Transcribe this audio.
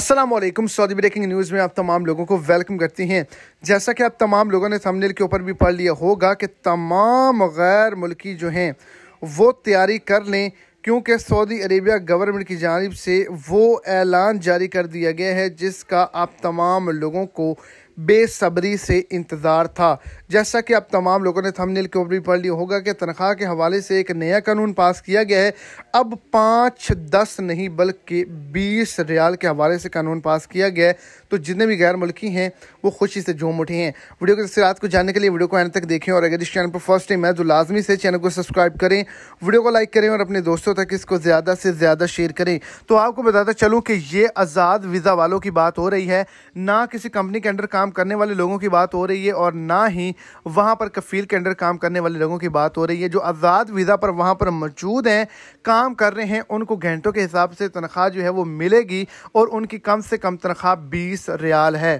Aslam Saudi breaking news में आप तमाम लोगों को वेलकम करती हैं जैसा कि आप तमाम लोगों ने थंबनेल के ऊपर भी पढ़ लिया होगा कि तमाम गैर मुल्की जो हैं वो तैयारी कर लें क्योंकि सऊदी अरेबिया गवर्नमेंट की जानब से वो ऐलान जारी कर दिया गया है जिसका आप तमाम लोगों को बेसब्री से इंतज़ार था जैसा कि अब तमाम लोगों ने थंबनेल के ऊपर भी पढ़ लिया होगा कि तनख्वाह के हवाले से एक नया कानून पास किया गया है अब पाँच दस नहीं बल्कि बीस रियाल के हवाले से कानून पास किया गया है तो जितने भी गैर मुल्की हैं वो खुशी से झूम उठे हैं वीडियो के तफसीत को जानने के लिए वीडियो को आने तक देखें और अगर इस चैनल पर फर्स्ट टाइम है तो लाजमी से चैनल को सब्सक्राइब करें वीडियो को लाइक करें और अपने दोस्तों तक इसको ज़्यादा से ज़्यादा शेयर करें तो आपको बताता चलूँ कि ये आज़ाद वीज़ा वालों की बात हो रही है ना किसी कंपनी के अंडर काम काम करने वाले लोगों की बात हो रही है और ना ही वहाँ पर कफील के अंडर काम करने वाले लोगों की बात हो रही है जो आज़ाद वीज़ा पर वहाँ पर मौजूद हैं काम कर रहे हैं उनको घंटों के हिसाब से तनख्वाह जो है वो मिलेगी और उनकी कम से कम तनख्वाह बीस रियाल है